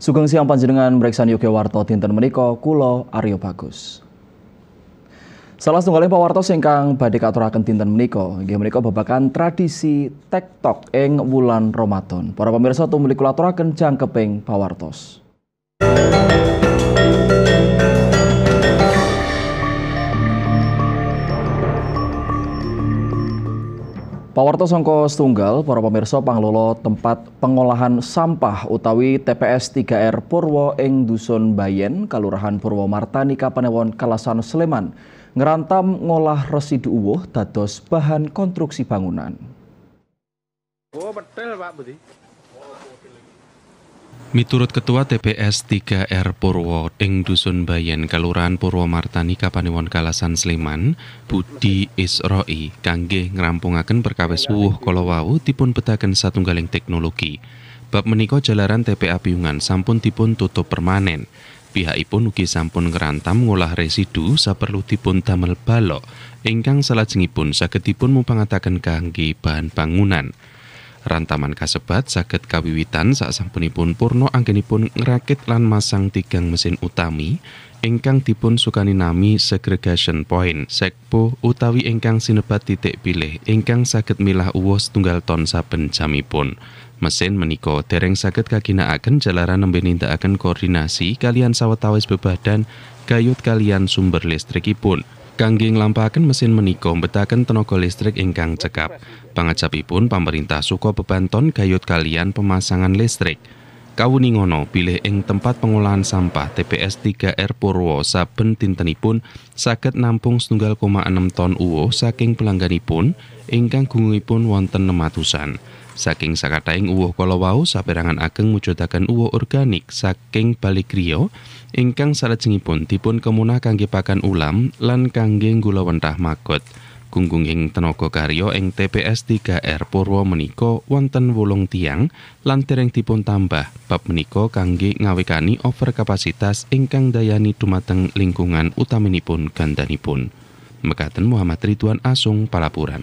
Sugeng siang panjenengan mreksan Yoke Warto Tinten Meniko, Kulo Aryo Bagus. Salah setunggaling Pak Warto singkang badhe akan Tinten Meniko. inggih Meniko babakan tradisi tektok ing wulan Ramadan. Para pemirsa tumuli kula akan jangkeping Pak Wartos. Pawarto Songko Setunggal, para pemirsa panglolo tempat pengolahan sampah utawi TPS 3R Purwo Eng Dusun Bayen, Kalurahan Purwo Martani Kapanewon Kalasan Sleman, ngerantam ngolah residu uwuh dados bahan konstruksi bangunan. Oh, betul Pak Budi. Miturut Ketua TPS 3R Purwo ing Dusun Bayen Kelurahan Purwomartani Kapanewon Kalasan Sleman, Budi Isroi kangge ngrampungaken perkawis wuh kalau wau dipun betaken satunggaling teknologi. Bab menika jalaran TPA Piungan sampun dipun tutup permanen. Pihakipun ugi sampun ngerantam ngolah residu saperlu dipun damel balok ingkang salajengipun saged dipun mupangataken kangge bahan bangunan. Rantaman kasebat saged kawiwitan sasampunipun purna anggenipun ngrakit lan masang tigang mesin utami ingkang dipun sukani nami segregation point sekpo utawi ingkang sinebat titik pilih ingkang saged milah uwuh setunggal ton saben jamipun mesin menika dereng saged kaginakaken jalaran nembe nindakaken koordinasi kalian sawetawis bebadan gayut kalian sumber listrikipun Kangge nglampahaken mesin menika mbetaken tenaga listrik ingkang cekap. Pangajapipun pemerintah suka bebanton gayut kalian pemasangan listrik. Kawuningono pilih ing tempat pengolahan sampah TPS 3R Purwo saben dintenipun saged nampung 1,6 ton uwo saking pelangganipun ingkang gungipun wonten nematusan. Saking sakataing uwuh kala saperangan ageng mujudaken uwuh organik saking balikriya ingkang salajengipun dipun kemunah kangge pakan ulam lan kangge gulawentah magot. Gunggung ing tenaga karya ing TPS 3R Purwo menika wonten wolung tiang lan dereng dipun tambah bab menika kangge ngawekani overkapasitas ingkang dayani dumateng lingkungan utaminipun gandanipun. Mekaten Muhammad Ridwan Asung Palapuran.